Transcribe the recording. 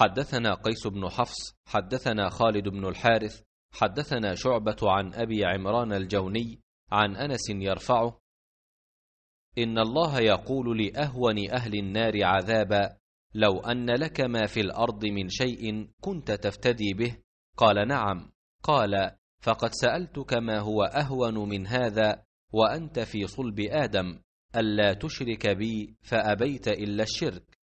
حدثنا قيس بن حفص حدثنا خالد بن الحارث حدثنا شعبة عن أبي عمران الجوني عن أنس يرفعه إن الله يقول لأهون أهل النار عذابا لو أن لك ما في الأرض من شيء كنت تفتدي به قال نعم قال فقد سألتك ما هو أهون من هذا وأنت في صلب آدم ألا تشرك بي فأبيت إلا الشرك